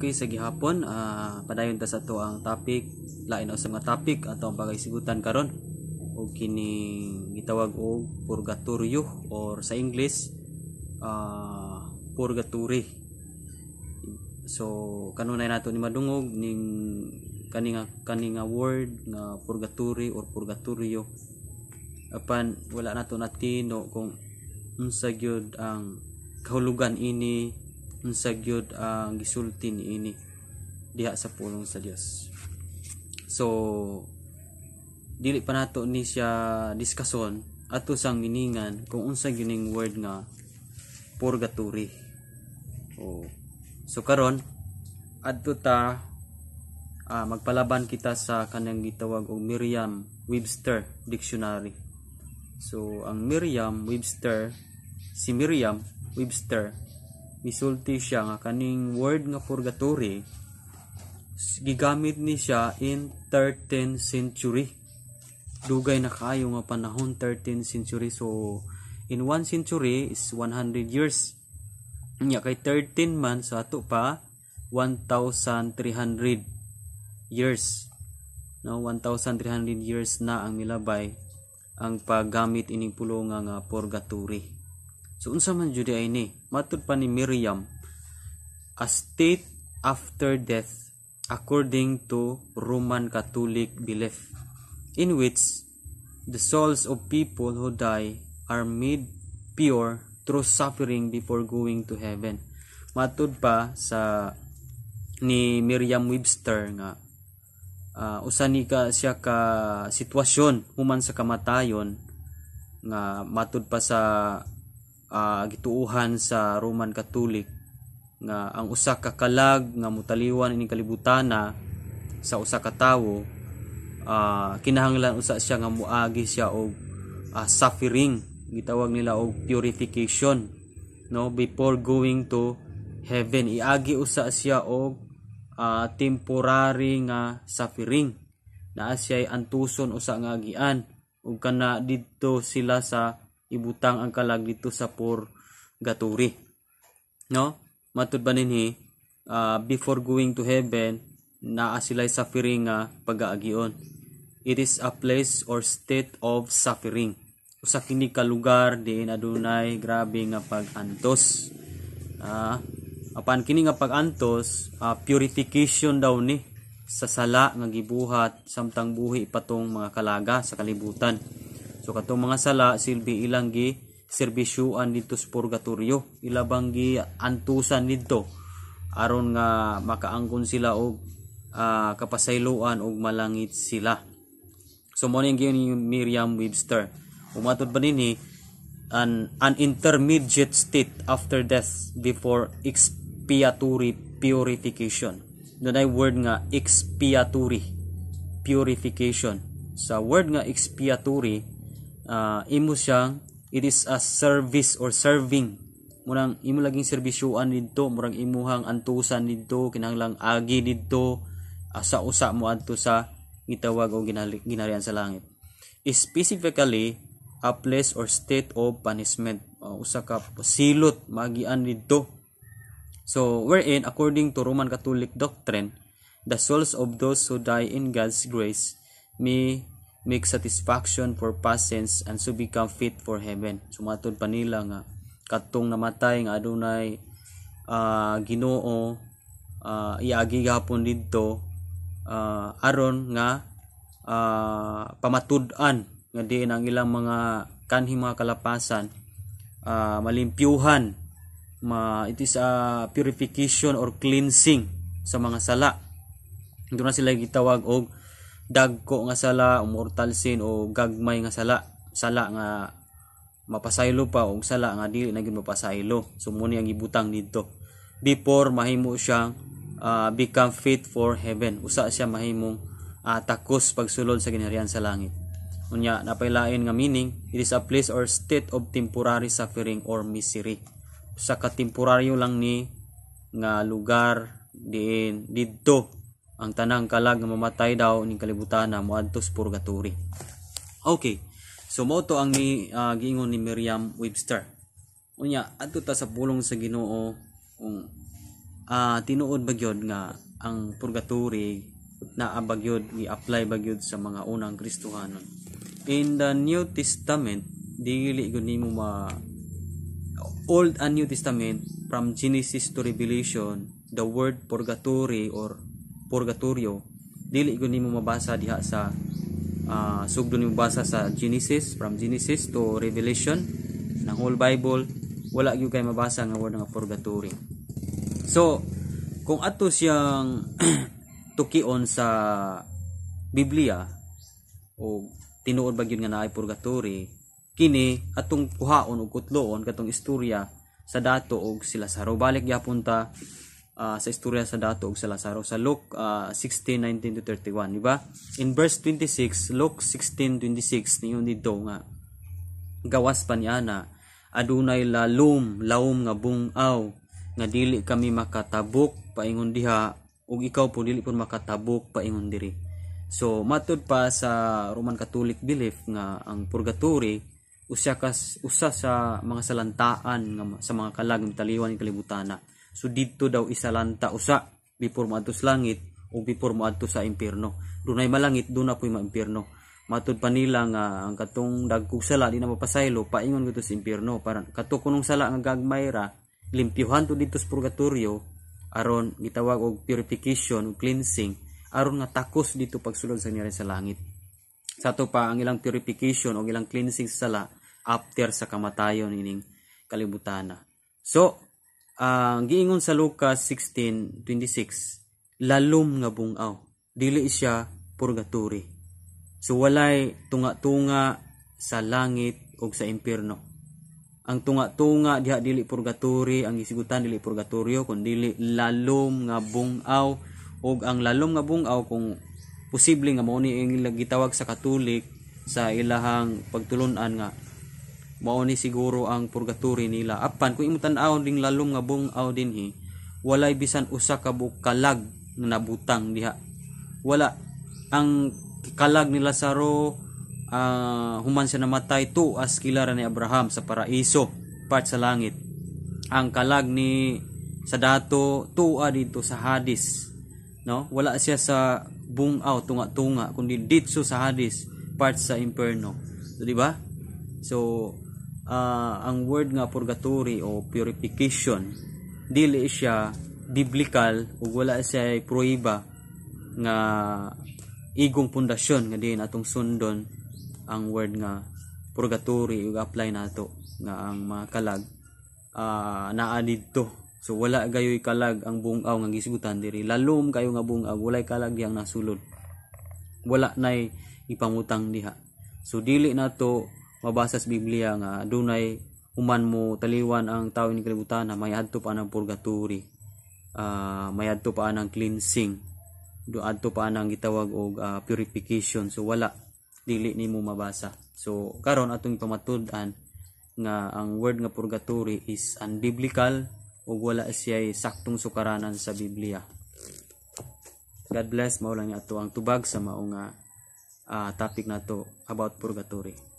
Okay sa gihapon, uh, padayon ta sa to ang topic, lain sa mga topic ato ang pagaisigutan karon. O kini gitawag og purgatorio or sa English uh, purgatory. So kanunay nato ni madungog ning kaninga kaninga word nga purgatory or purgatorio apan wala nato natino kung unsa gyud ang kahulugan ini unsa gyud ang uh, gisulti niini diha sa pulong sa Dios so dili pa nato ni siya diskason ato sang miningan kung unsa gining word nga purgatory oh so karon adto ta uh, magpalaban kita sa kanang gitawag og Merriam Webster dictionary so ang Merriam Webster si Merriam Webster misulti siya nga kaning word nga purgatory gigamit ni siya in 13th century dugay na kayo nga panahon 13th century so in 1 century is 100 years nya kay 13 man sa ato pa 1300 years no 1300 years na ang milabay ang paggamit ining pulong nga purgatory So unsa man jud ini? Matud pa ni Miriam a state after death according to Roman Catholic belief in which the souls of people who die are made pure through suffering before going to heaven. Matud pa sa ni Miriam webster nga uh, usa ni ka siya ka sitwasyon human sa kamatayon nga matud pa sa uh, gituuhan sa Roman Catholic nga ang usa ka kalag nga mutaliwan ining kalibutana sa usa ka tawo uh, kinahanglan usa siya nga muagi siya og uh, suffering gitawag nila og purification no before going to heaven iagi usa siya og uh, temporary nga suffering naa siya antuson usa nga agian ug kana didto sila sa ibutang ang kalag dito sa purgatory. No? Matud ba ninhi, uh, before going to heaven, na sila'y suffering nga pag-aagion. It is a place or state of suffering. Usa kini ka lugar diin adunay grabe nga pagantos. Uh, apan kini nga pag-antos, uh, purification daw ni sa sala nga gibuhat samtang buhi patong mga kalaga sa kalibutan. So katong mga sala silbi ilang gi serbisyuan dito sa purgatorio. Ilabang gi antusan dito aron nga makaangkon sila og uh, kapasayloan og malangit sila. So mo ni Miriam Webster. Umatod ba nini an an intermediate state after death before expiatory purification. Doon ay word nga expiatory purification. Sa word nga expiatory uh, imo siya it is a service or serving murang imo laging serbisyuan didto murang imuhang antusan didto kinahanglang agi didto asa ah, usa mo adto sa gitawag o ginarian sa langit specifically a place or state of punishment uh, usa ka silot magian didto so wherein according to Roman Catholic doctrine the souls of those who die in God's grace may make satisfaction for past sins and so become fit for heaven. Sumatod pa nila nga katong namatay nga adunay uh, ah, Ginoo uh, iagi gapon didto uh, aron nga uh, pamatud-an nga diin ang ilang mga kanhi mga kalapasan uh, malimpyuhan ma it is a purification or cleansing sa mga sala. Doon na sila gitawag og dagko nga sala o mortal sin o gagmay nga sala sala nga mapasaylo pa o sala nga dili na gyud mapasaylo so mo ang ibutang didto before mahimo siyang uh, ah, become fit for heaven usa siya mahimong uh, takos pagsulod sa ginharian sa langit unya napailain nga meaning it is a place or state of temporary suffering or misery sa katemporaryo lang ni nga lugar diin dito ang tanang kalag nga mamatay daw ning kalibutan na moadto sa purgatory. Okay. So mao to ang ni uh, giingon ni Miriam Webster. Unya adto ta sa pulong sa Ginoo kung uh, tinuod ba gyud nga ang purgatory na abagyod i-apply bagyod sa mga unang Kristohanon. In the New Testament, dili gud nimo ma Old and New Testament from Genesis to Revelation, the word purgatory or purgatorio dili ko nimo mabasa diha sa uh, sugdo nimo basa sa Genesis from Genesis to Revelation ng whole Bible wala gyud kay mabasa nga word nga purgatory so kung ato siyang tukion sa Biblia o tinuod ba gyud nga naay purgatory kini atong kuhaon og kutloon katong istorya sa dato og sila sa balik gyapon ta uh, sa istorya sa dato sa Lazaro sa Luke uh, ah, 16:19 to 31 di ba in verse 26 Luke 16:26 niyon dito nga gawas pa niya na adunay lalom laom nga bungaw nga dili kami makatabok paingon diha ug ikaw po dili pud makatabok paingon diri so matud pa sa Roman Catholic belief nga ang purgatory usa kas usa sa mga salantaan nga sa mga kalag taliwan ing kalibutan na So didto daw isalanta usa before maadto sa langit o before maadto sa impierno. Dunay malangit do na puy maimpierno. Matud pa nila nga ang katong dagkog sala di na mapasaylo paingon gud sa impierno para kato sala nga gagmayra limpyuhan to dito sa purgatorio aron gitawag og purification o cleansing aron nga takos dito pagsulod sa niyari sa langit. Sa ato pa ang ilang purification o ilang cleansing sa sala after sa kamatayon ining kalibutana. So, ang uh, giingon sa Lucas 16:26 lalom nga bungaw dili siya purgatory so walay tunga-tunga sa langit ug sa impierno ang tunga-tunga diha dili purgatory ang isigutan dili purgatoryo dili lalom nga bungaw ug ang lalom nga bungaw kung posible nga mao ni ang gitawag sa katulik sa ilahang pagtulunan nga mao ni siguro ang purgatory nila apan kung imutan tan-aw ding lalom nga bungaw dinhi eh, walay bisan usa ka bukalag nga nabutang diha wala ang kalag ni Lazaro uh, human siya namatay to as kilara ni Abraham sa paraiso part sa langit ang kalag ni sa dato tuwa dito sa hadis no wala siya sa bungaw tunga-tunga kundi dito sa hadis part sa imperno so, di ba so uh, ang word nga purgatory o purification dili siya biblical ug wala siya proiba nga igong pundasyon nga din atong sundon ang word nga purgatory ug apply nato nga ang mga kalag uh, naa didto so wala gayoy kalag ang bungaw nga gisugutan diri lalom kayo nga bungaw wala kalag diyang nasulod wala nay ipangutang diha so dili nato mabasa sa Biblia nga dunay human mo taliwan ang tawin ni kalibutan na adto pa ng purgatory uh, adto pa ng cleansing adto pa ng gitawag og uh, purification so wala dili nimo mabasa so karon atong pamatud-an nga ang word nga purgatory is unbiblical ug wala siya saktong sukaranan sa Biblia God bless mao lang ato ang tubag sa maong uh, ah, topic nato about purgatory